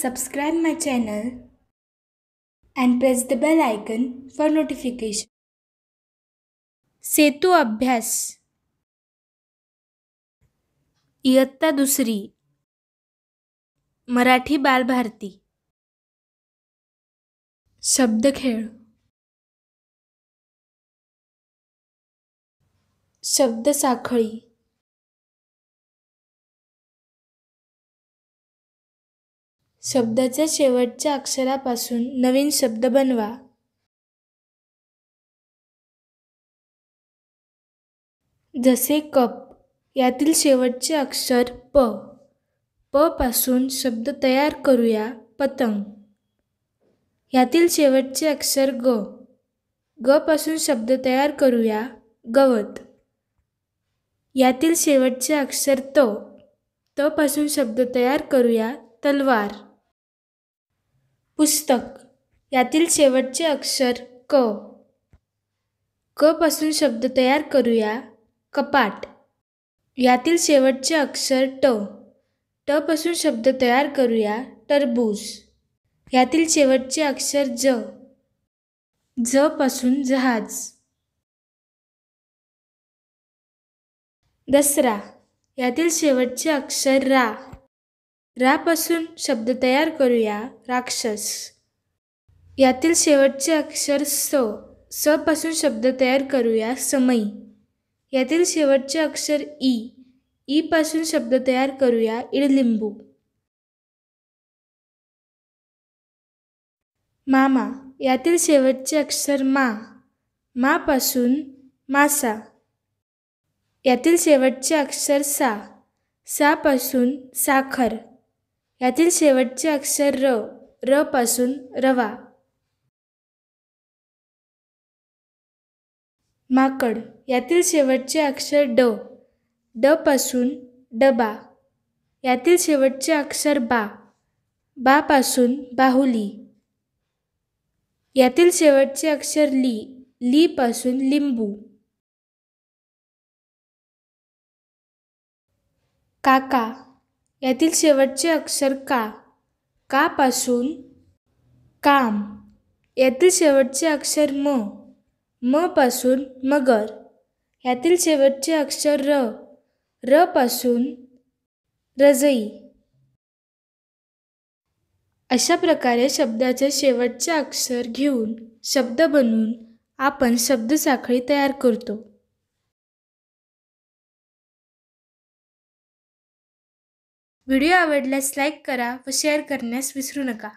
subscribe my channel and press the bell icon for notification. सेतू अभ्यास इयत्ता दुसरी मराठी बालभारती शब्दखेळ शब्दसाखळी शब्दाच्या शेवटच्या अक्षरापासून नवीन शब्द बनवा जसे कप यातील शेवटचे अक्षर प प पासून शब्द तयार करूया पतंग यातील शेवटचे अक्षर ग ग पासून शब्द तयार करूया गवत यातील शेवटचे अक्षर त तपासून शब्द तयार करूया तलवार पुस्तक यातील शेवटचे अक्षर क क पासून शब्द तयार करूया कपाट यातील शेवटचे अक्षर ट ट पासून शब्द तयार करूया टरबूज यातील शेवटचे अक्षर ज ज पासून जहाज दसरा यातील शेवटचे अक्षर रा रापासून शब्द तयार करूया राक्षस यातील शेवटचे अक्षर स स पासून शब्द तयार करूया समई यातील शेवटचे अक्षर ई ई पासून शब्द तयार करूया इडलिंबू मामा यातील शेवटचे अक्षर मा मापासून मासा यातील शेवटचे अक्षर सा सापासून साखर यातील शेवटचे अक्षर र र पासून रवा माकड यातील शेवटचे अक्षर ड ड पासून डबा यातील शेवटचे अक्षर बा बा पासून बाहुली यातील शेवटचे अक्षर ली ली पासून लिंबू काका यातील शेवटचे अक्षर का का कापासून काम यातील शेवटचे अक्षर म म पासून मगर यातील शेवटचे अक्षर र र पासून रजई अशा प्रकारे शब्दाचे शेवटचे अक्षर घेऊन शब्द बनवून आपण शब्दसाखळी तयार करतो व्हिडिओ आवडल्यास लाईक करा व शेअर करण्यास विसरू नका